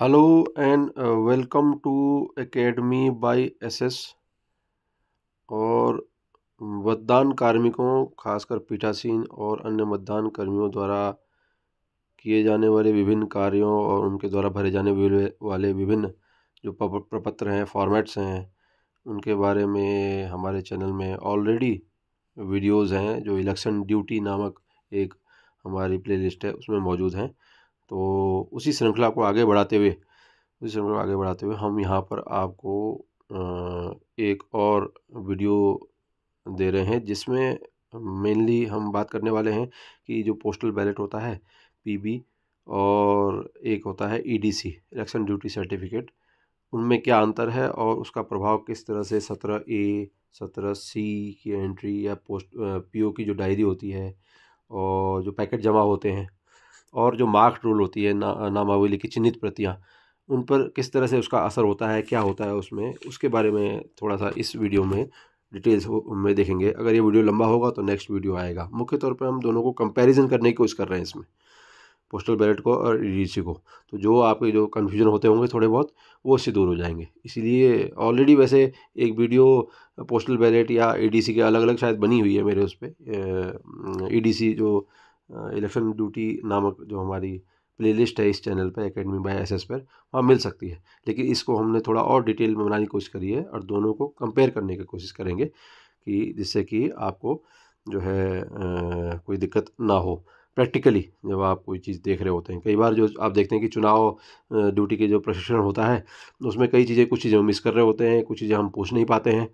hello and welcome to academy by SS और मतदान कार्मिकों खासकर पीठासीन और अन्य मतदान कर्मियों द्वारा किए जाने वाले विभिन्न कार्यों और उनके द्वारा भरे जाने वाले विभिन्न जो प्रपत्र हैं फॉर्मेट्स हैं उनके बारे में हमारे चैनल में ऑलरेडी वीडियोस हैं जो इलेक्शन ड्यूटी नामक एक हमारी प्लेलिस्ट है उसमें मौजूद हैं तो उसी श्रृंखला को आगे बढ़ाते हुए उसी श्रृंखला को आगे बढ़ाते हुए हम यहाँ पर आपको एक और वीडियो दे रहे हैं जिसमें मेनली हम बात करने वाले हैं कि जो पोस्टल बैलेट होता है पीबी और एक होता है ईडीसी इलेक्शन ड्यूटी सर्टिफिकेट उनमें क्या अंतर है और उसका प्रभाव किस तरह से सत्रह ए सत्रह सी की एंट्री या पोस्ट पीओ की जो डायरी होती है और जो पैकेट जमा होते हैं और जो मार्क रूल होती है ना नामावली की चिन्हित प्रतियाँ उन पर किस तरह से उसका असर होता है क्या होता है उसमें उसके बारे में थोड़ा सा इस वीडियो में डिटेल्स में देखेंगे अगर ये वीडियो लंबा होगा तो नेक्स्ट वीडियो आएगा मुख्य तौर पर हम दोनों को कंपैरिजन करने की कोशिश कर रहे हैं इसमें पोस्टल बैलेट को और ई को तो जो आपके जो कन्फ्यूजन होते होंगे थोड़े बहुत वो उससे दूर हो जाएंगे इसीलिए ऑलरेडी वैसे एक वीडियो पोस्टल बैलेट या ई के अलग अलग शायद बनी हुई है मेरे उस पर ई जो इलेक्शन ड्यूटी नामक जो हमारी प्लेलिस्ट है इस चैनल पर एकेडमी बाय एसएस पर वहाँ मिल सकती है लेकिन इसको हमने थोड़ा और डिटेल में बनाने की कोशिश करी है और दोनों को कंपेयर करने की कोशिश करेंगे कि जिससे कि आपको जो है आ, कोई दिक्कत ना हो प्रैक्टिकली जब आप कोई चीज़ देख रहे होते हैं कई बार जो आप देखते हैं कि चुनाव ड्यूटी के जो प्रशिक्षण होता है उसमें कई चीज़ें कुछ चीज़ें हम मिस कर रहे होते हैं कुछ चीज़ें हम पूछ नहीं पाते हैं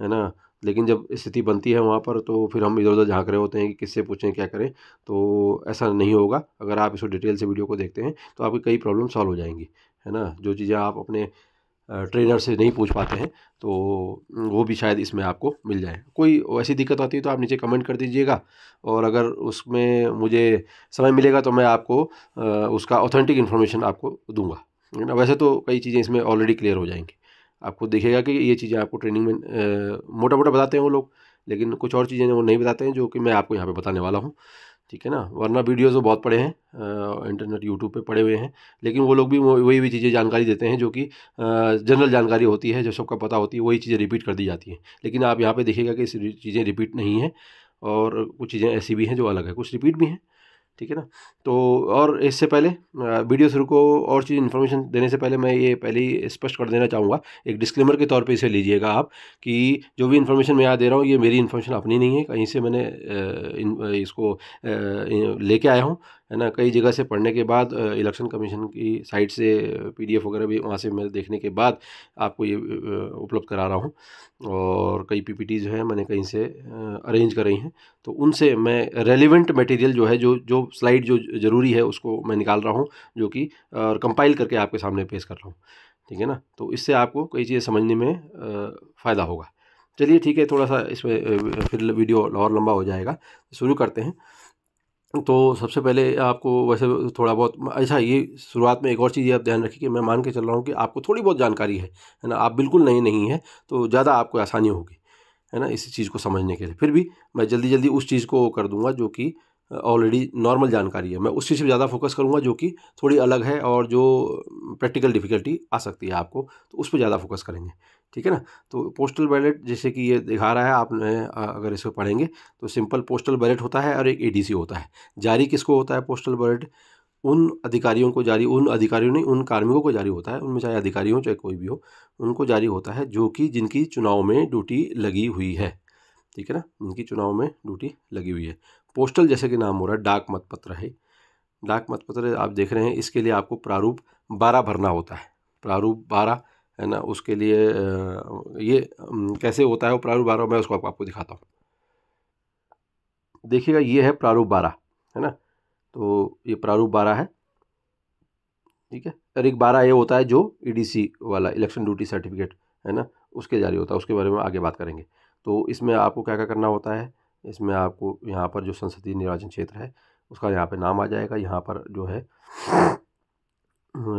है ना लेकिन जब स्थिति बनती है वहाँ पर तो फिर हम इधर उधर झाँक रहे होते हैं कि किससे पूछें क्या करें तो ऐसा नहीं होगा अगर आप इसको डिटेल से वीडियो को देखते हैं तो आपकी कई प्रॉब्लम सॉल्व हो जाएंगी है ना जो चीज़ें आप अपने ट्रेनर से नहीं पूछ पाते हैं तो वो भी शायद इसमें आपको मिल जाए कोई ऐसी दिक्कत आती है तो आप नीचे कमेंट कर दीजिएगा और अगर उसमें मुझे समय मिलेगा तो मैं आपको उसका ऑथेंटिक इन्फॉर्मेशन आपको दूंगा ना वैसे तो कई चीज़ें इसमें ऑलरेडी क्लियर हो जाएंगी आपको देखेगा कि ये चीज़ें आपको ट्रेनिंग में मोटा मोटा बताते हैं वो लोग लेकिन कुछ और चीज़ें वो नहीं बताते हैं जो कि मैं आपको यहाँ पे बताने वाला हूँ ठीक है ना वरना वीडियोज़ तो बहुत पड़े हैं इंटरनेट यूट्यूब पे पड़े हुए हैं लेकिन वो लोग भी वही वही चीज़ें जानकारी देते हैं जो कि जनरल जानकारी होती है जो सबका पता होती है वही चीज़ें रिपीट कर दी जाती हैं लेकिन आप यहाँ पर देखिएगा कि चीज़ें रिपीट नहीं हैं और कुछ चीज़ें ऐसी भी हैं जो अलग है कुछ रिपीट भी हैं ठीक है ना तो और इससे पहले वीडियो शुरू को और चीज़ इन्फॉर्मेशन देने से पहले मैं ये पहले ही स्पष्ट कर देना चाहूँगा एक डिस्क्लेमर के तौर पे इसे लीजिएगा आप कि जो भी इन्फॉर्मेशन मैं यहाँ दे रहा हूँ ये मेरी इन्फॉर्मेशन अपनी नहीं है कहीं से मैंने इसको लेके आया हूँ है ना कई जगह से पढ़ने के बाद इलेक्शन कमीशन की साइट से पीडीएफ वगैरह भी वहाँ से मैं देखने के बाद आपको ये उपलब्ध करा रहा हूँ और कई पीपीटी जो है मैंने कहीं से अरेंज कराई हैं तो उनसे मैं रेलिवेंट मटेरियल जो है जो जो स्लाइड जो ज़रूरी है उसको मैं निकाल रहा हूँ जो कि कंपाइल करके आपके सामने पेश कर रहा हूँ ठीक है ना तो इससे आपको कई चीज़ें समझने में फ़ायदा होगा चलिए ठीक है थोड़ा सा इसमें फिर वीडियो और लंबा हो जाएगा शुरू करते हैं तो सबसे पहले आपको वैसे थोड़ा बहुत अच्छा ये शुरुआत में एक और चीज़ ये आप ध्यान रखिए कि मैं मान के चल रहा हूँ कि आपको थोड़ी बहुत जानकारी है है ना आप बिल्कुल नहीं नहीं है तो ज़्यादा आपको आसानी होगी है ना इसी चीज़ को समझने के लिए फिर भी मैं जल्दी जल्दी उस चीज़ को कर दूंगा जो कि ऑलरेडी नॉर्मल जानकारी है मैं उस चीज़ पर ज़्यादा फोकस करूँगा जो कि थोड़ी अलग है और जो प्रैक्टिकल डिफ़िकल्टी आ सकती है आपको तो उस पर ज़्यादा फोकस करेंगे ठीक है ना तो पोस्टल बैलेट जैसे कि ये दिखा रहा है आपने अगर इसको पढ़ेंगे तो सिंपल पोस्टल बैलेट होता है और एक एडीसी होता है जारी किसको होता है पोस्टल बैलेट उन अधिकारियों को जारी उन अधिकारियों नहीं उन कार्मिकों को जारी होता है उनमें चाहे अधिकारी हो चाहे कोई भी हो उनको जारी होता है जो कि जिनकी चुनाव में ड्यूटी लगी हुई है ठीक है ना जिनकी चुनाव में ड्यूटी लगी हुई है पोस्टल जैसे कि नाम हो रहा है डाक मतपत्र है डाक मतपत्र आप देख रहे हैं इसके लिए आपको प्रारूप बारह भरना होता है प्रारूप बारह है ना उसके लिए ये कैसे होता है वो प्रारूप बारह मैं उसको आपको दिखाता हूँ देखिएगा ये है प्रारूप बारह है ना तो ये प्रारूप बारह है ठीक है और एक बारह ये होता है जो ईडीसी e वाला इलेक्शन ड्यूटी सर्टिफिकेट है ना उसके जारी होता है उसके बारे में आगे बात करेंगे तो इसमें आपको क्या क्या करना होता है इसमें आपको यहाँ पर जो संसदीय निर्वाचन क्षेत्र है उसका यहाँ पर नाम आ जाएगा यहाँ पर जो है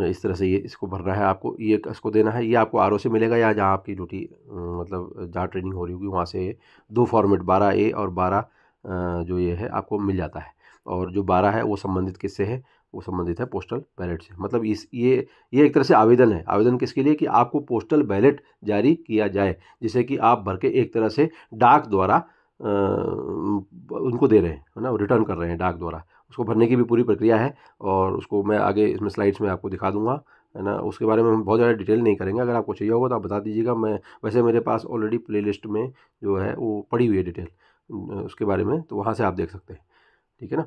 इस तरह से ये इसको भरना है आपको ये इसको देना है ये आपको आर से मिलेगा या जहाँ आपकी ड्यूटी मतलब जहाँ ट्रेनिंग हो रही होगी वहाँ से दो फॉर्मेट बारह ए और बारह जो ये है आपको मिल जाता है और जो बारह है वो संबंधित किससे है वो संबंधित है पोस्टल बैलेट से मतलब इस ये ये एक तरह से आवेदन है आवेदन किसके लिए कि आपको पोस्टल बैलेट जारी किया जाए जिसे कि आप भर के एक तरह से डाक द्वारा उनको दे रहे हैं है ना रिटर्न कर रहे हैं डाक द्वारा उसको भरने की भी पूरी प्रक्रिया है और उसको मैं आगे इसमें स्लाइड्स में आपको दिखा दूंगा है ना उसके बारे में हम बहुत ज़्यादा डिटेल नहीं करेंगे अगर आपको चाहिए होगा तो आप बता दीजिएगा मैं वैसे मेरे पास ऑलरेडी प्ले में जो है वो पड़ी हुई है डिटेल उसके बारे में तो वहाँ से आप देख सकते हैं ठीक है ना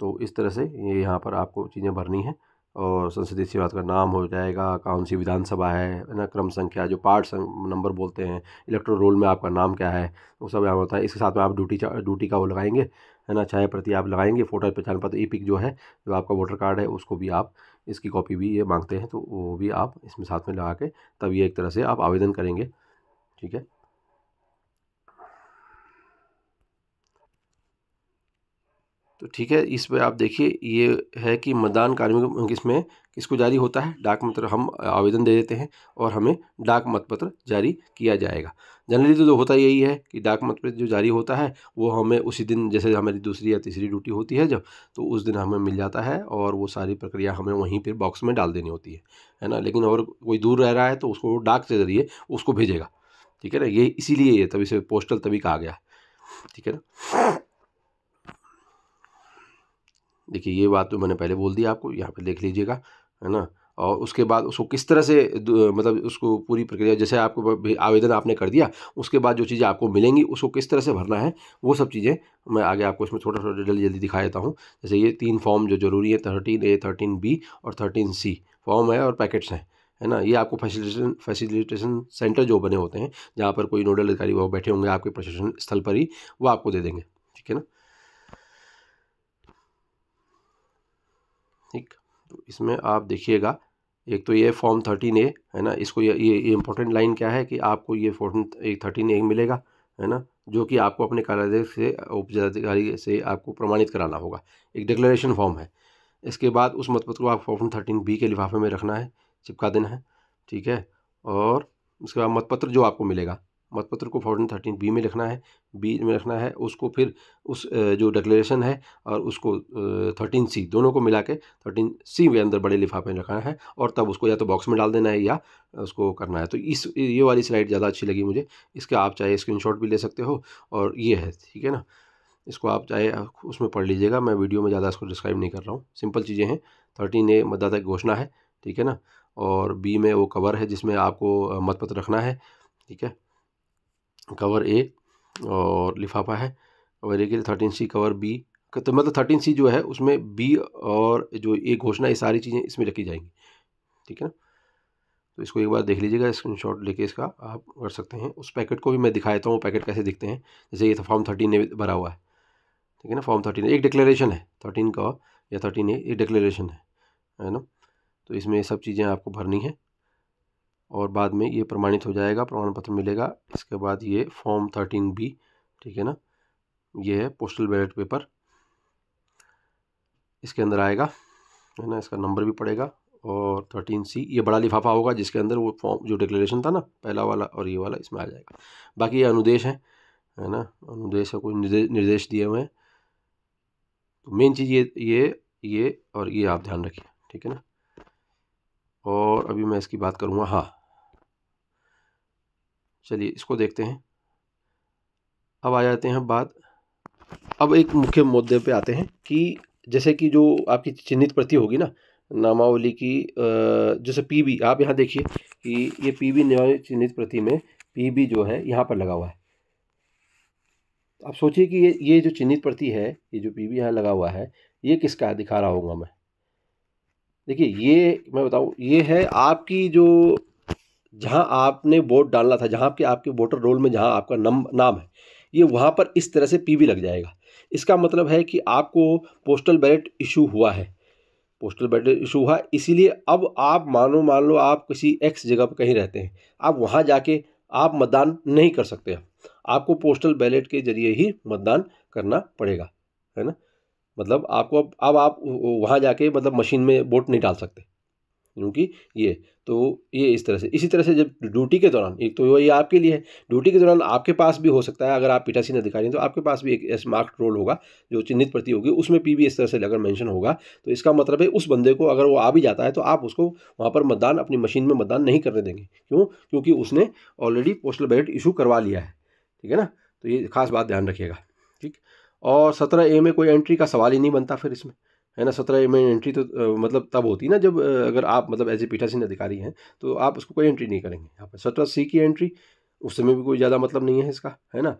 तो इस तरह से ये यहाँ पर आपको चीज़ें भरनी है और संसदीय सेवा का नाम हो जाएगा कौन सी विधानसभा है ना क्रम संख्या जो पार्ट नंबर बोलते हैं इलेक्ट्रो रोल में आपका नाम क्या है वो सब यहाँ होता है इसके साथ में आप ड्यूटी ड्यूटी का वो लगाएंगे है ना छाया प्रति आप लगाएंगे फोटो पहचान पत्र ई पिक जो है जो आपका वोटर कार्ड है उसको भी आप इसकी कॉपी भी ये मांगते हैं तो वो भी आप इसमें साथ में लगा के तब ये एक तरह से आप आवेदन करेंगे ठीक है तो ठीक है इस पर आप देखिए ये है कि मतदान कार्मिक किसमें किसको जारी होता है डाक मतपत्र हम आवेदन दे देते हैं और हमें डाक मतपत्र जारी किया जाएगा जनरली तो होता यही है कि डाक मतपत्र जो जारी होता है वो हमें उसी दिन जैसे हमारी दूसरी या तीसरी ड्यूटी होती है जब तो उस दिन हमें मिल जाता है और वो सारी प्रक्रिया हमें वहीं पर बॉक्स में डाल देनी होती है है ना लेकिन और कोई दूर रह रहा है तो उसको डाक के ज़रिए उसको भेजेगा ठीक है ना ये इसीलिए ये तभी से पोस्टल तभी कहा गया ठीक है ना देखिए ये बात तो मैंने पहले बोल दी आपको यहाँ पे देख लीजिएगा है ना और उसके बाद उसको किस तरह से मतलब उसको पूरी प्रक्रिया जैसे आपको आवेदन आपने कर दिया उसके बाद जो चीज़ें आपको मिलेंगी उसको किस तरह से भरना है वो सब चीज़ें मैं आगे आपको इसमें छोटा छोटा जल्दी जल्दी दिखा देता हूँ जैसे ये तीन फॉर्म जो ज़रूरी है थर्टीन ए थर्टीन बी और थर्टीन सी फॉर्म है और पैकेट्स हैं है ना ये आपको फैसिलिटेशन फैसिलिटेशन सेंटर जो बने होते हैं जहाँ पर कोई नोडल अधिकारी वो बैठे होंगे आपके प्रशिक्षण स्थल पर ही वो आपको दे देंगे ठीक है ना ठीक तो इसमें आप देखिएगा एक तो ये फॉर्म थर्टीन ए है ना इसको ये ये इंपॉर्टेंट लाइन क्या है कि आपको ये फॉर्म एक थर्टीन ए मिलेगा है ना जो कि आपको अपने कार्यालय से जिलाधिकारी से आपको प्रमाणित कराना होगा एक डिक्लेरेशन फॉर्म है इसके बाद उस मतपत्र को आप फॉर्म थर्टीन बी के लिफाफे में रखना है चिपका देना है ठीक है और उसके बाद मतपत्र जो आपको मिलेगा मतपत्र को फोर्टीन थर्टीन बी में लिखना है बी में रखना है उसको फिर उस जो डिक्लेरेशन है और उसको थर्टीन सी दोनों को मिला के थर्टीन सी में अंदर बड़े लिफाफे में रखना है और तब उसको या तो बॉक्स में डाल देना है या उसको करना है तो इस ये वाली स्लाइड ज़्यादा अच्छी लगी मुझे इसके आप चाहे स्क्रीन भी ले सकते हो और ये है ठीक है ना इसको आप चाहे उसमें पढ़ लीजिएगा मैं वीडियो में ज़्यादा इसको डिस्क्राइब नहीं कर रहा हूँ सिंपल चीज़ें हैं थर्टीन ए मतदाता की घोषणा है ठीक है ना और बी में वो कवर है जिसमें आपको मतपत्र रखना है ठीक है कवर ए और लिफाफा है और एक थर्टीन सी कवर बी तो मतलब थर्टीन सी जो है उसमें बी और जो ए घोषणा ये सारी चीज़ें इसमें रखी जाएंगी ठीक है ना तो इसको एक बार देख लीजिएगा स्क्रीन शॉट लेके इसका आप कर सकते हैं उस पैकेट को भी मैं दिखा देता हूँ पैकेट कैसे दिखते हैं जैसे ये फॉर्म थर्टीन ए भरा हुआ है ठीक है ना फॉर्म थर्टीन एक डिक्लेरेशन है थर्टीन का या थर्टीन ए एक डिक्लेरेशन है है ना तो इसमें सब चीज़ें आपको भरनी है और बाद में ये प्रमाणित हो जाएगा प्रमाण पत्र मिलेगा इसके बाद ये फॉर्म थर्टीन बी ठीक है ना ये है पोस्टल बैलेट पेपर इसके अंदर आएगा है ना इसका नंबर भी पड़ेगा और थर्टीन सी ये बड़ा लिफाफा होगा जिसके अंदर वो फॉर्म जो डिक्लेरेशन था ना पहला वाला और ये वाला इसमें आ जाएगा बाकी ये अनुदेश है है ना अनुदेश है कोई निर्देश, दिए हुए हैं तो मेन चीज़ ये ये ये और ये आप ध्यान रखिए ठीक है ना और अभी मैं इसकी बात करूँगा हाँ चलिए इसको देखते हैं अब आ जाते हैं बात अब एक मुख्य मुद्दे पे आते हैं कि जैसे कि जो आपकी चिन्हित प्रति होगी ना नामावली की जैसे पीबी आप यहाँ देखिए कि ये पीबी बी चिन्हित प्रति में पीबी जो है यहाँ पर लगा हुआ है आप सोचिए कि ये ये जो चिन्हित प्रति है ये जो पीबी यहाँ लगा हुआ है ये किसका दिखा रहा होगा मैं देखिए ये मैं बताऊँ ये है आपकी जो जहां आपने वोट डालना था जहां के आपके वोटर रोल में जहां आपका नम नाम है ये वहां पर इस तरह से पीवी लग जाएगा इसका मतलब है कि आपको पोस्टल बैलेट इशू हुआ है पोस्टल बैलेट इशू हुआ इसीलिए अब आप मानो मान लो आप किसी एक्स जगह पर कहीं रहते हैं आप वहाँ जाके आप मतदान नहीं कर सकते आपको पोस्टल बैलेट के जरिए ही मतदान करना पड़ेगा है ना मतलब आपको अब आप वहाँ जाके मतलब मशीन में वोट नहीं डाल सकते क्योंकि ये तो ये इस तरह से इसी तरह से जब ड्यूटी के दौरान एक तो ये आपके लिए है ड्यूटी के दौरान आपके पास भी हो सकता है अगर आप पीठासीन अधिकारी हैं तो आपके पास भी एक ऐसा रोल होगा जो चिन्हित प्रति होगी उसमें पी भी इस तरह से अगर मेंशन होगा तो इसका मतलब है उस बंदे को अगर वो आ भी जाता है तो आप उसको वहाँ पर मतदान अपनी मशीन में मतदान नहीं करने देंगे क्यों क्योंकि उसने ऑलरेडी पोस्टल बैलेट इशू करवा लिया है ठीक है ना तो ये खास बात ध्यान रखिएगा ठीक और सत्रह ए में कोई एंट्री का सवाल ही नहीं बनता फिर इसमें है ना सत्रह में एंट्री तो मतलब तब होती ना जब अगर आप मतलब एज ए पीठासीन अधिकारी हैं तो आप उसको कोई एंट्री नहीं करेंगे यहाँ पर सत्रह सी की एंट्री उस समय भी कोई ज़्यादा मतलब नहीं है इसका है ना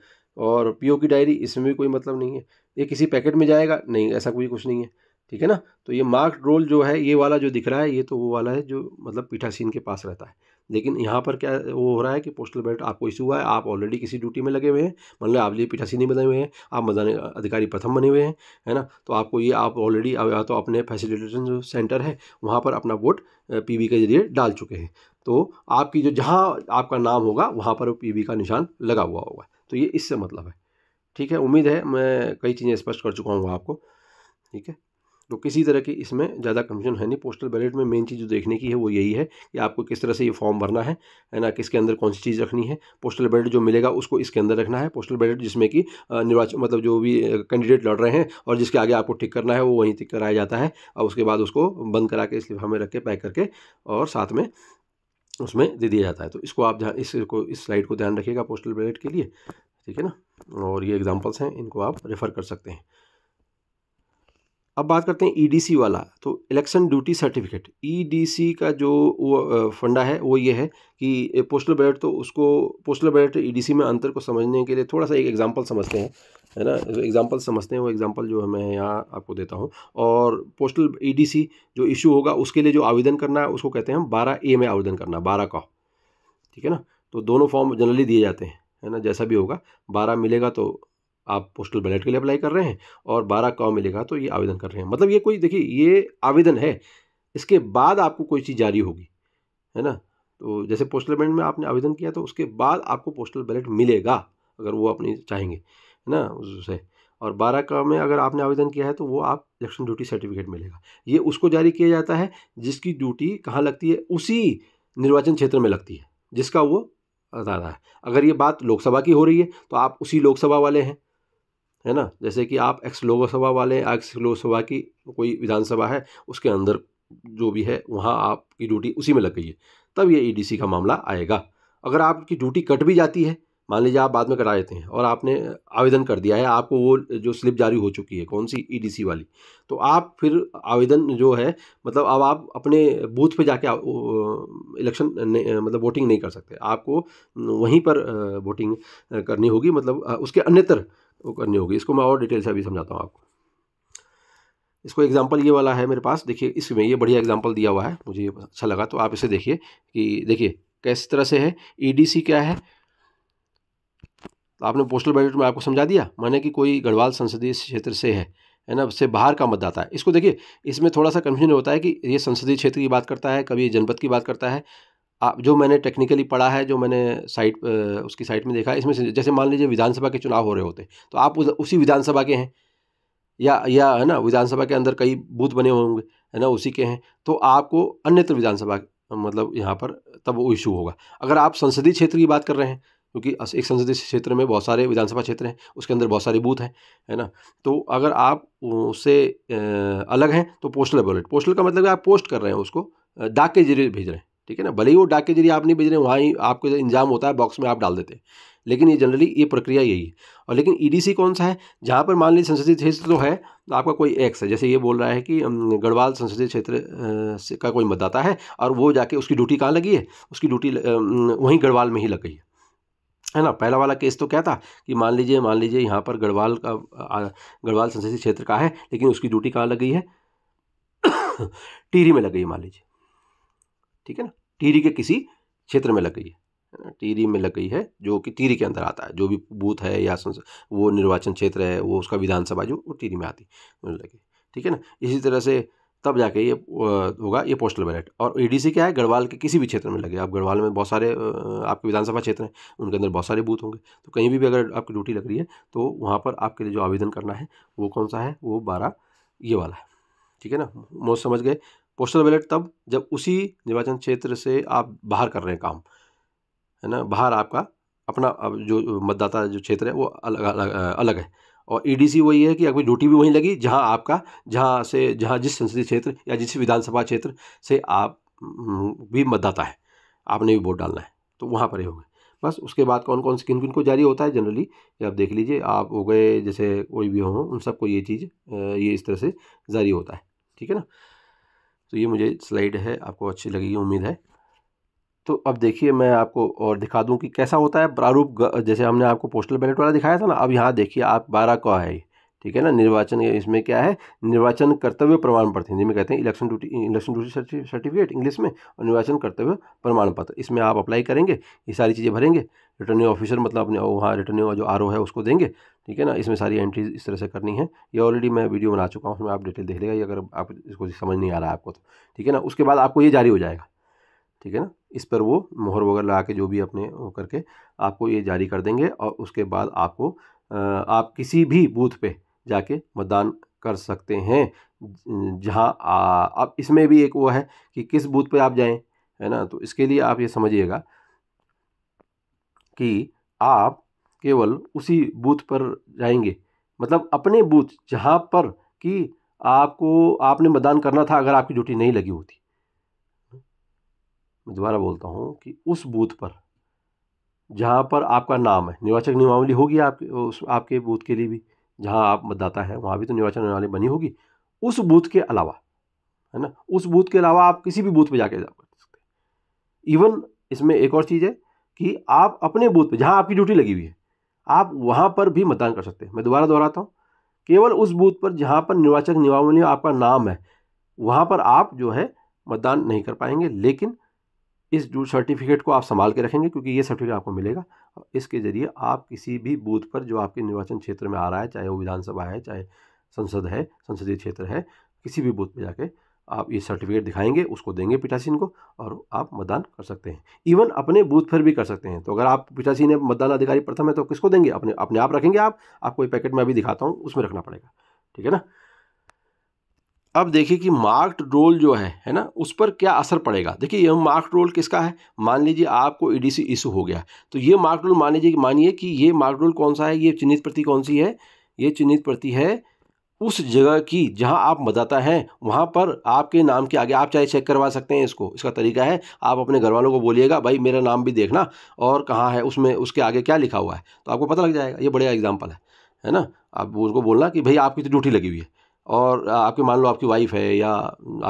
और पीओ की डायरी इसमें भी कोई मतलब नहीं है ये किसी पैकेट में जाएगा नहीं ऐसा कोई कुछ नहीं है ठीक है ना तो ये मार्क रोल जो है ये वाला जो दिख रहा है ये तो वो वाला है जो मतलब पीठासीन के पास रहता है लेकिन यहाँ पर क्या वो हो रहा है कि पोस्टल बैलेट आपको इशू हुआ है आप ऑलरेडी किसी ड्यूटी में लगे हुए हैं मान लो आप लिए नहीं बने हुए हैं आप मतदान अधिकारी प्रथम बने हुए हैं है ना तो आपको ये आप ऑलरेडी या तो अपने फैसिलिटेशन जो सेंटर है वहाँ पर अपना वोट पी के जरिए डाल चुके हैं तो आपकी जो जहाँ आपका नाम होगा वहाँ पर पी का निशान लगा हुआ होगा तो ये इससे मतलब है ठीक है उम्मीद है मैं कई चीज़ें स्पष्ट कर चुका हूँ आपको ठीक है तो किसी तरह की इसमें ज़्यादा कन्फ्यूजन है नहीं पोस्टल बैलेट में मेन चीज़ जो देखने की है वो यही है कि आपको किस तरह से ये फॉर्म भरना है है ना किसके अंदर कौन सी चीज़ रखनी है पोस्टल बैलेट जो मिलेगा उसको इसके अंदर रखना है पोस्टल बैलेट जिसमें कि निर्वाचन मतलब जो भी कैंडिडेट लड़ रहे हैं और जिसके आगे आपको टिक करना है वो वहीं टिक कराया जाता है और उसके बाद उसको बंद करा के इस लिफा में रख के पैक करके और साथ में उसमें दे दिया जाता है तो इसको आप ध्यान इसको इस स्लाइड को ध्यान रखिएगा पोस्टल बैलेट के लिए ठीक है ना और ये एग्जाम्पल्स हैं इनको आप रेफ़र कर सकते हैं अब बात करते हैं ईडीसी e वाला तो इलेक्शन ड्यूटी सर्टिफिकेट ईडीसी का जो वो फंडा है वो ये है कि पोस्टल बैलेट तो उसको पोस्टल बैलेट ईडीसी में अंतर को समझने के लिए थोड़ा सा एक एग्जांपल समझते हैं है ना एग्जांपल समझते हैं वो एग्जांपल जो है मैं यहाँ आपको देता हूँ और पोस्टल ई e जो इशू होगा उसके लिए जो आवेदन करना है उसको कहते हैं हम बारह ए में आवेदन करना बारह का ठीक है ना तो दोनों फॉर्म जनरली दिए जाते हैं है ना जैसा भी होगा बारह मिलेगा तो आप पोस्टल बैलेट के लिए अप्लाई कर रहे हैं और बारह काव मिलेगा तो ये आवेदन कर रहे हैं मतलब ये कोई देखिए ये आवेदन है इसके बाद आपको कोई चीज़ जारी होगी है ना तो जैसे पोस्टल बैलेट में आपने आवेदन किया तो उसके बाद आपको पोस्टल बैलेट मिलेगा अगर वो अपनी चाहेंगे है ना उससे और बारह का में अगर आपने आवेदन किया है तो वो आप इलेक्शन ड्यूटी सर्टिफिकेट मिलेगा ये उसको जारी किया जाता है जिसकी ड्यूटी कहाँ लगती है उसी निर्वाचन क्षेत्र में लगती है जिसका वो बता रहा है अगर ये बात लोकसभा की हो रही है तो आप उसी लोकसभा वाले हैं है ना जैसे कि आप एक्स लोकसभा वाले एक्स लोकसभा की कोई विधानसभा है उसके अंदर जो भी है वहाँ आपकी ड्यूटी उसी में लग गई है तब ये ई e का मामला आएगा अगर आपकी ड्यूटी कट भी जाती है मान लीजिए आप बाद में कटा देते हैं और आपने आवेदन कर दिया है आपको वो जो स्लिप जारी हो चुकी है कौन सी ईडीसी e वाली तो आप फिर आवेदन जो है मतलब अब आप अपने बूथ पे जाके इलेक्शन मतलब वोटिंग नहीं कर सकते आपको वहीं पर वोटिंग करनी होगी मतलब उसके अन्यतर वो करनी होगी इसको मैं और डिटेल से अभी समझाता हूँ आपको इसको एग्जांपल ये वाला है मेरे पास देखिए इसमें ये बढ़िया एग्जांपल दिया हुआ है मुझे ये अच्छा लगा तो आप इसे देखिए कि देखिए किस तरह से है ईडीसी e क्या है तो आपने पोस्टल बैलेट में आपको समझा दिया माने कि कोई गढ़वाल संसदीय क्षेत्र से है है ना उससे बाहर का मतदाता है इसको देखिए इसमें थोड़ा सा कन्फ्यूजन होता है कि ये संसदीय क्षेत्र की बात करता है कभी जनपद की बात करता है आप जो मैंने टेक्निकली पढ़ा है जो मैंने साइट उसकी साइट में देखा है इसमें जैसे मान लीजिए विधानसभा के चुनाव हो रहे होते तो आप उसी विधानसभा के हैं या या है ना विधानसभा के अंदर कई बूथ बने होंगे है ना उसी के हैं तो आपको अन्यत्र विधानसभा मतलब यहाँ पर तब वो इशू होगा अगर आप संसदीय क्षेत्र की बात कर रहे हैं क्योंकि एक संसदीय क्षेत्र में बहुत सारे विधानसभा क्षेत्र हैं उसके अंदर बहुत सारे बूथ हैं है ना तो अगर आप उससे अलग हैं तो पोस्टल बैलेट पोस्टल का मतलब आप पोस्ट कर रहे हैं उसको डाक के जरिए भेज रहे हैं ठीक है ना भले ही वो डाक के जरिए आप नहीं भेज रहे वहाँ ही आपको इंजाम होता है बॉक्स में आप डाल देते हैं लेकिन ये जनरली ये प्रक्रिया यही है और लेकिन ईडीसी e कौन सा है जहाँ पर मान लीजिए संसदीय क्षेत्र तो है तो आपका कोई एक्स है जैसे ये बोल रहा है कि गढ़वाल संसदीय क्षेत्र का कोई मतदाता है और वो जाके उसकी ड्यूटी कहाँ लगी है उसकी ड्यूटी वहीं गढ़वाल में ही लग गई है है ना पहला वाला केस तो क्या था कि मान लीजिए मान लीजिए यहाँ पर गढ़वाल का गढ़वाल संसदीय क्षेत्र का है लेकिन उसकी ड्यूटी कहाँ लग गई है टीरी में लग गई मान लीजिए ठीक है ना टीरी के किसी क्षेत्र में लग गई है ना टीरी में लग गई है जो कि टीरी के अंदर आता है जो भी बूथ है या वो निर्वाचन क्षेत्र है वो उसका विधानसभा जो वो टीरी में आती लगी ठीक है ना इसी तरह से तब जाके ये होगा ये पोस्टल बैलेट और ईडीसी क्या है गढ़वाल के किसी भी क्षेत्र में लगे आप गढ़वाल में बहुत सारे आपके विधानसभा क्षेत्र हैं उनके अंदर बहुत सारे बूथ होंगे तो कहीं भी, भी अगर आपकी ड्यूटी लग रही है तो वहाँ पर आपके लिए जो आवेदन करना है वो कौन सा है वो बारह ये वाला है ठीक है ना मोस्ट समझ गए पोस्टल बैलेट तब जब उसी निर्वाचन क्षेत्र से आप बाहर कर रहे हैं काम है ना बाहर आपका अपना जो मतदाता जो क्षेत्र है वो अलग अलग, अलग है और ईडीसी e वही है कि अभी ड्यूटी भी वहीं लगी जहां आपका जहां से जहां जिस संसदीय क्षेत्र या जिस विधानसभा क्षेत्र से आप भी मतदाता है आपने भी वोट डालना है तो वहाँ पर ही गए बस उसके बाद कौन कौन से किन किन को जारी होता है जनरली ये आप देख लीजिए आप हो गए जैसे कोई भी हो उन सबको ये चीज़ ये इस तरह से जारी होता है ठीक है ना तो ये मुझे स्लाइड है आपको अच्छी लगेगी उम्मीद है तो अब देखिए मैं आपको और दिखा दूं कि कैसा होता है प्रारूप जैसे हमने आपको पोस्टल बैलेट वाला दिखाया था ना अब यहाँ देखिए आप बारह का है ठीक है ना निर्वाचन इसमें क्या है निर्वाचन कर्तव्य प्रमाण पत्र हिंदी में कहते हैं election duty election duty certificate English में और निर्वाचन कर्तव्य प्रमाण पत्र इसमें आप अप्लाई करेंगे ये सारी चीज़ें भरेंगे रिटर्निंग ऑफिसर मतलब अपने वहाँ रिटर्निंग जो आर है उसको देंगे ठीक है ना इसमें सारी एंट्री इस तरह से करनी है ये ऑलरेडी मैं वीडियो बना चुका हूँ उसमें आप डिटेल देख लेगा अगर आप इसको समझ नहीं आ रहा है आपको तो ठीक है ना उसके बाद आपको ये जारी हो जाएगा ठीक है ना इस पर वो मोहर वगैरह लगा के जो भी अपने वो करके आपको ये जारी कर देंगे और उसके बाद आपको आप किसी भी बूथ पे जाके मतदान कर सकते हैं जहाँ अब इसमें भी एक वो है कि किस बूथ पर आप जाएँ है ना तो इसके लिए आप ये समझिएगा कि आप केवल उसी बूथ पर जाएंगे मतलब अपने बूथ जहाँ पर कि आपको आपने मतदान करना था अगर आपकी ड्यूटी नहीं लगी होती मैं दोबारा बोलता हूँ कि उस बूथ पर जहाँ पर आपका नाम है निर्वाचक नियमावली होगी आपके उस आपके बूथ के लिए भी जहाँ आप मतदाता हैं वहाँ भी तो निर्वाचन प्रणाली बनी होगी उस बूथ के अलावा है ना उस बूथ के अलावा आप किसी भी बूथ पे जाके कर सकते हैं इवन इसमें एक और चीज़ है कि आप अपने बूथ पे जहाँ आपकी ड्यूटी लगी हुई है आप वहाँ पर भी मतदान कर सकते हैं मैं दोबारा दोहराता हूँ केवल उस बूथ पर जहाँ पर निर्वाचक निवावली आपका नाम है वहाँ पर आप जो है मतदान नहीं कर पाएंगे लेकिन इस जो सर्टिफिकेट को आप संभाल के रखेंगे क्योंकि ये सर्टिफिकेट आपको मिलेगा इसके ज़रिए आप किसी भी बूथ पर जो आपके निर्वाचन क्षेत्र में आ रहा है चाहे वो विधानसभा है चाहे संसद है संसदीय क्षेत्र है किसी भी बूथ पर जाके आप ये सर्टिफिकेट दिखाएंगे उसको देंगे पीठासीन को और आप मतदान कर सकते हैं इवन अपने बूथ पर भी कर सकते हैं तो अगर आप पीठासीन मतदान अधिकारी प्रथम है तो किसको देंगे अपने अपने आप रखेंगे आप आपको पैकेट में अभी दिखाता हूँ उसमें रखना पड़ेगा ठीक है ना अब देखिए कि मार्क्ड रोल जो है है ना उस पर क्या असर पड़ेगा देखिए यह मार्क्ड रोल किसका है मान लीजिए आपको ईडीसी इशू हो गया तो ये मार्क्ड रोल मान लीजिए मानिए कि ये मार्क्ड रोल कौन सा है ये चिन्हित प्रति कौन सी है ये चिन्हित प्रति है उस जगह की जहां आप मतदाता हैं वहां पर आपके नाम के आगे आप चाहे चेक करवा सकते हैं इसको इसका तरीका है आप अपने घर वालों को बोलिएगा भाई मेरा नाम भी देखना और कहाँ है उसमें उसके आगे क्या लिखा हुआ है तो आपको पता लग जाएगा ये बढ़िया एग्जाम्पल है है ना आप उसको बोलना कि भाई आपकी तो ड्यूटी लगी हुई है और आपके मान लो आपकी वाइफ़ है या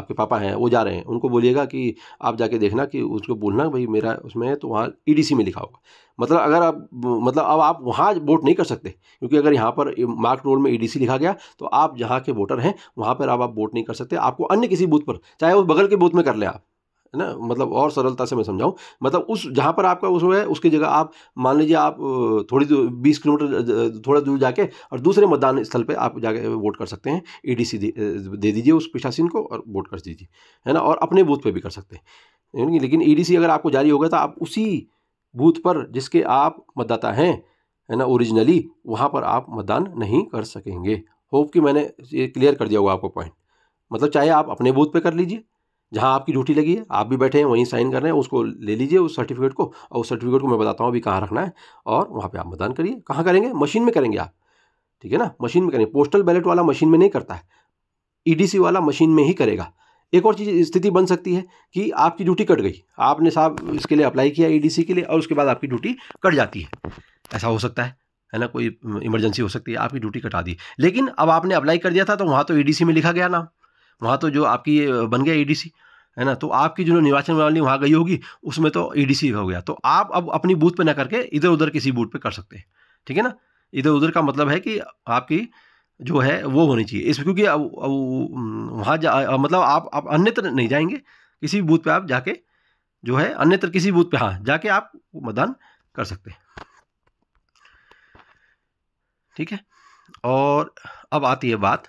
आपके पापा हैं वो जा रहे हैं उनको बोलिएगा कि आप जाके देखना कि उसको बोलना भाई मेरा उसमें है तो वहाँ ई e में लिखा होगा मतलब अगर आप मतलब अब आप वहाँ वोट नहीं कर सकते क्योंकि अगर यहाँ पर मार्क रोल में ई e लिखा गया तो आप जहाँ के वोटर हैं वहाँ पर आप, आप वोट नहीं कर सकते आपको अन्य किसी बूथ पर चाहे वो बगल के बूथ में कर लें आप है ना मतलब और सरलता से मैं समझाऊँ मतलब उस जहाँ पर आपका उस है उसकी जगह आप मान लीजिए आप थोड़ी दूर बीस किलोमीटर थोड़ा दूर जाके और दूसरे मतदान स्थल पे आप जाके वोट कर सकते हैं ईडीसी दे, दे दीजिए उस पिछासीन को और वोट कर दीजिए है ना और अपने बूथ पे भी कर सकते हैं लेकिन ई अगर आपको जारी होगा तो आप उसी बूथ पर जिसके आप मतदाता हैं है ना ओरिजिनली वहाँ पर आप मतदान नहीं कर सकेंगे होप कि मैंने ये क्लियर कर दिया होगा आपको पॉइंट मतलब चाहे आप अपने बूथ पे कर लीजिए जहाँ आपकी ड्यूटी लगी है आप भी बैठे हैं वहीं साइन कर रहे हैं उसको ले लीजिए उस सर्टिफिकेट को और उस सर्टिफिकेट को मैं बताता हूँ अभी कहाँ रखना है और वहाँ पर आप मतदान करिए कहाँ करेंगे मशीन में करेंगे आप ठीक है ना मशीन में करेंगे पोस्टल बैलेट वाला मशीन में नहीं करता है ई e वाला मशीन में ही करेगा एक और चीज़ स्थिति बन सकती है कि आपकी ड्यूटी कट गई आपने साहब इसके लिए अप्लाई किया ईडीसी e के लिए और उसके बाद आपकी ड्यूटी कट जाती है ऐसा हो सकता है है ना कोई इमरजेंसी हो सकती है आपकी ड्यूटी कटा दी लेकिन अब आपने अप्लाई कर दिया था तो वहाँ तो ईडीसी e में लिखा गया नाम वहाँ तो जो आपकी बन गया ईडीसी e है ना तो आपकी जो निर्वाचन प्रणाली वहाँ गई होगी उसमें तो ईडीसी e हो गया तो आप अब अपनी बूथ पर ना करके इधर उधर किसी बूथ पर कर सकते हैं ठीक है ना इधर उधर का मतलब है कि आपकी जो है वो होनी चाहिए इसमें क्योंकि अब वहाँ जा मतलब आप आप अन्यत्र नहीं जाएंगे किसी बूथ पे आप जाके जो है अन्यत्र किसी बूथ पे हाँ जाके आप मतदान कर सकते हैं ठीक है और अब आती है बात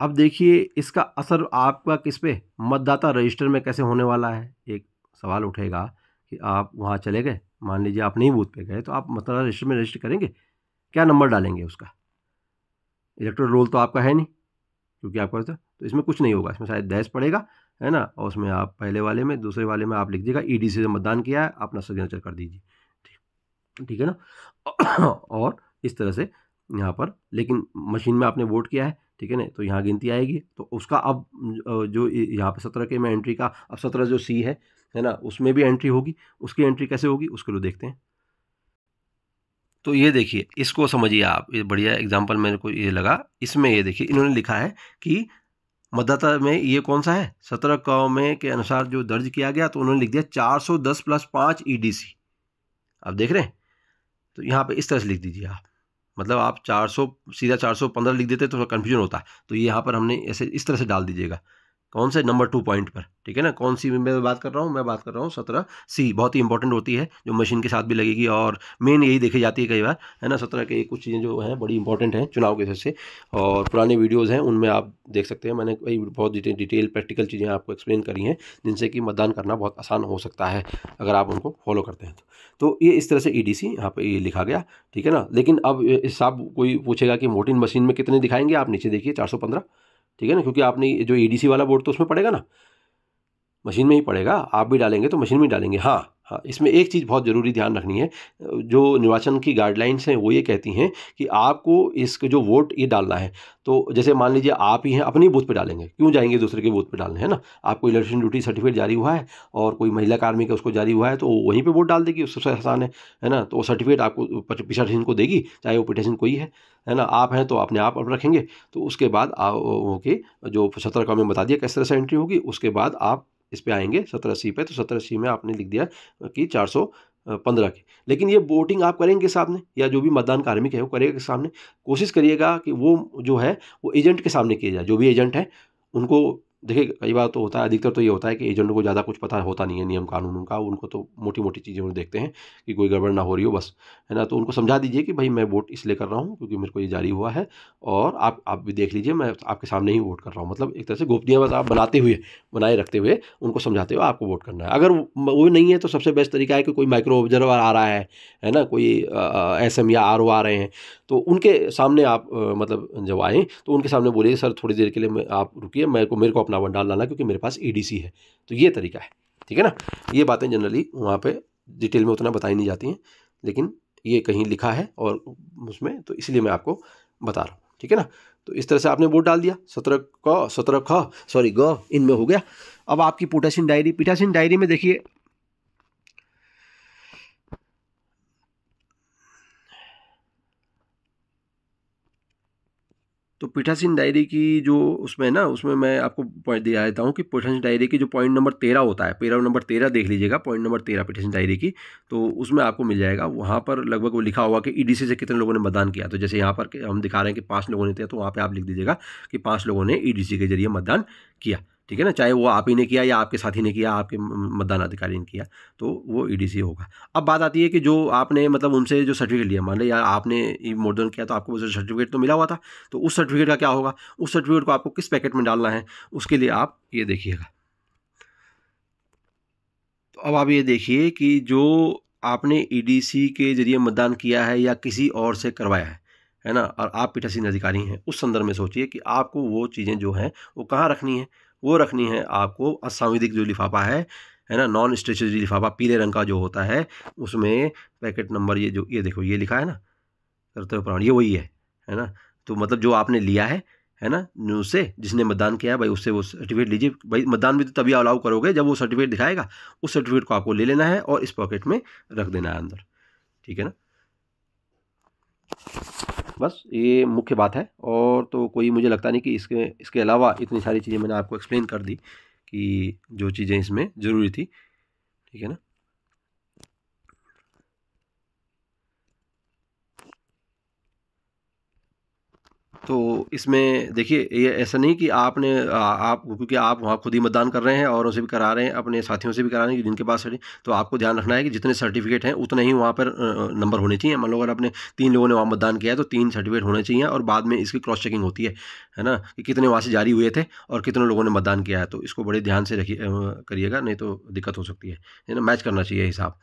अब देखिए इसका असर आपका किस पे मतदाता रजिस्टर में कैसे होने वाला है एक सवाल उठेगा कि आप वहाँ चले गए मान लीजिए आप नहीं बूथ पे गए तो आप मतदाता रजिस्टर में रजिस्टर करेंगे क्या नंबर डालेंगे उसका इलेक्ट्रोल रोल तो आपका है नहीं क्योंकि आपका तो, तो इसमें कुछ नहीं होगा इसमें शायद दहस पड़ेगा है ना और उसमें आप पहले वाले में दूसरे वाले में आप लिख दीजिएगा ई e से मतदान किया है अपना सिग्नेचर कर दीजिए ठीक है ना और इस तरह से यहाँ पर लेकिन मशीन में आपने वोट किया है ठीक है ना तो यहाँ गिनती आएगी तो उसका अब जो यहाँ पे सत्रह के में एंट्री का अब सत्रह जो सी है है ना उसमें भी एंट्री होगी उसकी एंट्री कैसे होगी उसके लिए देखते हैं तो ये देखिए इसको समझिए आप ये बढ़िया एग्जाम्पल मेरे को ये लगा इसमें ये देखिए इन्होंने लिखा है कि मतदाता में ये कौन सा है सत्रह क में के अनुसार जो दर्ज किया गया तो उन्होंने लिख दिया चार सौ दस प्लस पाँच ई डी सी देख रहे हैं तो यहाँ पर इस तरह से लिख दीजिए आप मतलब आप 400 सीधा 415 लिख देते तो कन्फ्यूजन होता है तो यहाँ पर हमने ऐसे इस तरह से डाल दीजिएगा कौन से नंबर टू पॉइंट पर ठीक है ना कौन सी मैं बात कर रहा हूँ मैं बात कर रहा हूँ सत्रह सी बहुत ही इंपॉर्टेंट होती है जो मशीन के साथ भी लगेगी और मेन यही देखी जाती है कई बार है ना सत्रह के कुछ चीज़ें जो हैं बड़ी इंपॉर्टेंट हैं चुनाव के हिसाब से और पुराने वीडियोज़ हैं उनमें आप देख सकते हैं मैंने कई बहुत डिटेल प्रैक्टिकल चीज़ें आपको एक्सप्लेन करी हैं जिनसे कि मतदान करना बहुत आसान हो सकता है अगर आप उनको फॉलो करते हैं तो।, तो, ये इस तरह से ई डी सी यहाँ पर ये लिखा गया ठीक है ना लेकिन अब साहब कोई पूछेगा कि मोटिन मशीन में कितने दिखाएंगे आप नीचे देखिए चार सौ पंद्रह ठीक है ना क्योंकि आपने जो ए वाला बोर्ड तो उसमें पड़ेगा ना मशीन में ही पड़ेगा आप भी डालेंगे तो मशीन में डालेंगे हाँ हाँ इसमें एक चीज़ बहुत ज़रूरी ध्यान रखनी है जो निर्वाचन की गाइडलाइंस हैं वो ये कहती हैं कि आपको इसके जो वोट ये डालना है तो जैसे मान लीजिए आप ही हैं अपनी बूथ पे डालेंगे क्यों जाएंगे दूसरे के बूथ पे डालने है ना आपको इलेक्शन ड्यूटी सर्टिफिकेट जारी हुआ है और कोई महिला कार्मिक है उसको जारी हुआ है तो वहीं पर वोट डाल देगी सबसे आसान है है ना तो वो सर्टिफिकेट आपको पिटिशन को देगी चाहे वो पिटेशन कोई है है ना आप हैं तो अपने आप रखेंगे तो उसके बाद के जो सत्रह का में बता दिया किस तरह से एंट्री होगी उसके बाद आप इस पर आएंगे सत्रह अस्सी पे तो सत्रह अस्सी में आपने लिख दिया कि चार सौ पंद्रह के लेकिन ये वोटिंग आप करेंगे के सामने या जो भी मतदान कार्मिक है वो करेगा के सामने कोशिश करिएगा कि वो जो है वो एजेंट के सामने किया जाए जो भी एजेंट है उनको देखिए कई बार तो होता है अधिकतर तो ये होता है कि एजेंटों को ज़्यादा कुछ पता होता नहीं है नियम कानून का उनको तो मोटी मोटी चीज़ें उन्हें देखते हैं कि कोई गड़बड़ ना हो रही हो बस है ना तो उनको समझा दीजिए कि भाई मैं वोट इसलिए कर रहा हूँ क्योंकि मेरे को ये जारी हुआ है और आप आप भी देख लीजिए मैं आपके सामने ही वोट कर रहा हूँ मतलब एक तरह से गोपनीय बस आप बनाते हुए बनाए रखते हुए उनको समझाते हुए आपको वोट करना है अगर वो नहीं है तो सबसे बेस्ट तरीका है कि कोई माइक्रो ऑब्जर्वर आ रहा है है ना कोई एस या आर आ रहे हैं तो उनके सामने आप मतलब जब आएँ तो उनके सामने बोलिए सर थोड़ी देर के लिए आप रुकी मेरे को मेरे को अपना वन डाल लाना क्योंकि मेरे पास ई e है तो ये तरीका है ठीक है ना ये बातें जनरली वहाँ पर डिटेल में उतना बताई नहीं जाती हैं लेकिन ये कहीं लिखा है और उसमें तो इसलिए मैं आपको बता रहा हूँ ठीक है ना तो इस तरह से आपने वोट डाल दिया सत्रह क सत्रह ख सॉरी ग इनमें हो गया अब आपकी पोटासिन डायरी पिटासिन डायरी में देखिए तो पीठासीन डायरी की जो उसमें ना उसमें मैं आपको पॉइंट दिया देता हूँ कि पीठासीन डायरी की जो पॉइंट नंबर तेरह होता है पेरा नंबर तेरह देख लीजिएगा पॉइंट नंबर तेरह पीठासीन डायरी की तो उसमें आपको मिल जाएगा वहाँ पर लगभग वो लिखा हुआ कि ईडीसी e से कितने लोगों ने मतदान किया तो जैसे यहाँ पर हम दिखा रहे हैं कि पाँच लोगों ने किया तो वहाँ पर आप लिख दीजिएगा कि पाँच लोगों ने ई e के जरिए मतदान किया ठीक है ना चाहे वो आप ही ने किया या आपके साथी ने किया आपके मतदान अधिकारी ने किया तो वो ईडीसी e होगा अब बात आती है कि जो आपने मतलब उनसे जो सर्टिफिकेट लिया मान या आपने मोडन किया तो आपको वो सर्टिफिकेट तो मिला हुआ था तो उस सर्टिफिकेट का क्या होगा उस सर्टिफिकेट को आपको किस पैकेट में डालना है उसके लिए आप ये देखिएगा तो अब आप ये देखिए कि जो आपने ई e के जरिए मतदान किया है या किसी और से करवाया है है ना और आप पीठासीन अधिकारी हैं उस संदर्भ में सोचिए कि आपको वो चीज़ें जो हैं वो कहाँ रखनी है वो रखनी है आपको असंविधिक जो लिफाफा है है ना नॉन स्ट्रेचरी लिफाफा पीले रंग का जो होता है उसमें पैकेट नंबर ये जो ये देखो ये लिखा है ना कर्तव्य प्रमाण ये वही है है ना तो मतलब जो आपने लिया है है ना न्यूज से जिसने मतदान किया है भाई उससे वो सर्टिफिकेट लीजिए भाई मतदान भी तो तभी अलाउ करोगे जब वो सर्टिफिकेट दिखाएगा उस सर्टिफिकेट को आपको ले लेना है और इस पॉकेट में रख देना है अंदर ठीक है ना बस ये मुख्य बात है और तो कोई मुझे लगता नहीं कि इसके इसके अलावा इतनी सारी चीज़ें मैंने आपको एक्सप्लेन कर दी कि जो चीज़ें इसमें ज़रूरी थी ठीक है ना तो इसमें देखिए ये ऐसा नहीं कि आपने आ, आप क्योंकि आप वहाँ खुद ही मतदान कर रहे हैं और उसे भी करा रहे हैं अपने साथियों से भी करा रहे हैं जिनके पास तो आपको ध्यान रखना है कि जितने सर्टिफिकेट हैं उतने ही वहाँ पर नंबर होने चाहिए मान लो अगर आपने तीन लोगों ने वहाँ मतदान किया है तो तीन सर्टिफिकेट होने चाहिए और बाद में इसकी क्रॉस चेकिंग होती है है ना कि कितने वहाँ से जारी हुए थे और कितने लोगों ने मतदान किया है तो इसको बड़े ध्यान से रखिए करिएगा नहीं तो दिक्कत हो सकती है ना मैच करना चाहिए हिसाब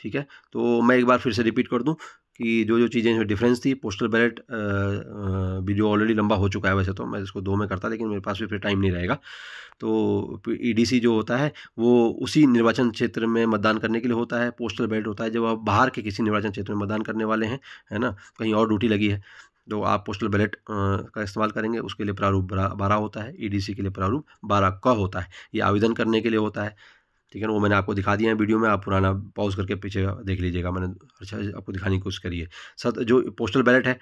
ठीक है तो मैं एक बार फिर से रिपीट कर दूँ कि जो जो चीज़ें जो डिफरेंस थी पोस्टल बैलेट वीडियो ऑलरेडी लंबा हो चुका है वैसे तो मैं इसको दो में करता लेकिन मेरे पास भी फिर टाइम नहीं रहेगा तो ईडीसी e जो होता है वो उसी निर्वाचन क्षेत्र में मतदान करने के लिए होता है पोस्टल बैलेट होता है जब आप बाहर के किसी निर्वाचन क्षेत्र में मतदान करने वाले हैं है ना कहीं और ड्यूटी लगी है तो आप पोस्टल बैलेट का इस्तेमाल करेंगे उसके लिए प्रारूप बारह होता है ई e के लिए प्रारूप बारह क होता है ये आवेदन करने के लिए होता है ठीक है ना वो मैंने आपको दिखा दिया है वीडियो में आप पुराना पॉज करके पीछे देख लीजिएगा मैंने अच्छा आपको दिखाने की कोशिश करी है जो पोस्टल बैलेट है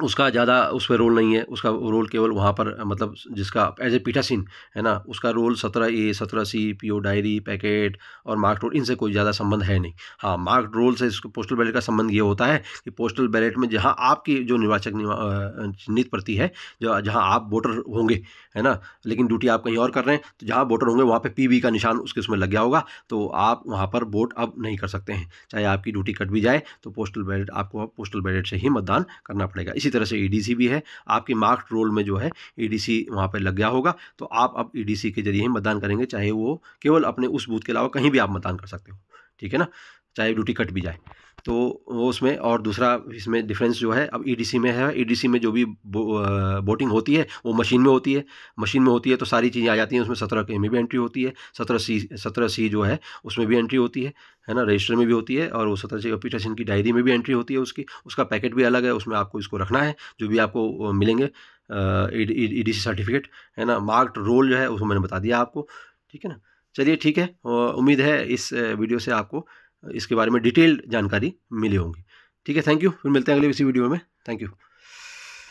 उसका ज़्यादा उस पर रोल नहीं है उसका रोल केवल वहाँ पर मतलब जिसका एज ए पीठासीन है ना उसका रोल सत्रह ए सत्रह C P O diary packet और मार्क रोल इनसे कोई ज़्यादा संबंध है नहीं हाँ मार्क रोल से इसको पोस्टल बैलेट का संबंध ये होता है कि पोस्टल बैलेट में जहाँ आपकी जो निर्वाचक चिन्हित प्रति है जहाँ आप वोटर होंगे है ना लेकिन ड्यूटी आप कहीं और कर रहे हैं तो जहाँ वोटर होंगे वहाँ पर पी का निशान उसके उसमें लग गया होगा तो आप वहाँ पर वोट अब नहीं कर सकते हैं चाहे आपकी ड्यूटी कट भी जाए तो पोस्टल बैलेट आपको पोस्टल बैलेट से ही मतदान करना पड़ेगा इसी तरह से ई e भी है आपके मार्क्ड रोल में जो है ई e डी वहाँ पर लग गया होगा तो आप अब ई e के जरिए ही मतदान करेंगे चाहे वो केवल अपने उस बूथ के अलावा कहीं भी आप मतदान कर सकते हो ठीक है ना चाहे ड्यूटी कट भी जाए तो वो उसमें और दूसरा इसमें डिफरेंस जो है अब ईडीसी e में है ईडीसी e में जो भी वोटिंग बो, होती है वो मशीन में होती है मशीन में होती है तो सारी चीज़ें आ जाती हैं उसमें सत्रह के में भी एंट्री होती है सत्रह सी सत्रह सी जो है उसमें भी एंट्री होती है है ना रजिस्टर में भी होती है और वो सत्रह सी पीटर की डायरी में भी एंट्री होती है उसकी उसका पैकेट भी अलग है उसमें आपको इसको रखना है जो भी आपको मिलेंगे ई डी सी सर्टिफिकेट है ना मार्क्ड रोल जो है उसको मैंने बता दिया आपको ठीक है ना चलिए ठीक है उम्मीद है इस वीडियो से आपको इसके बारे में डिटेल्ड जानकारी मिली होंगी ठीक है थैंक यू फिर मिलते हैं अगले इसी वीडियो में थैंक यू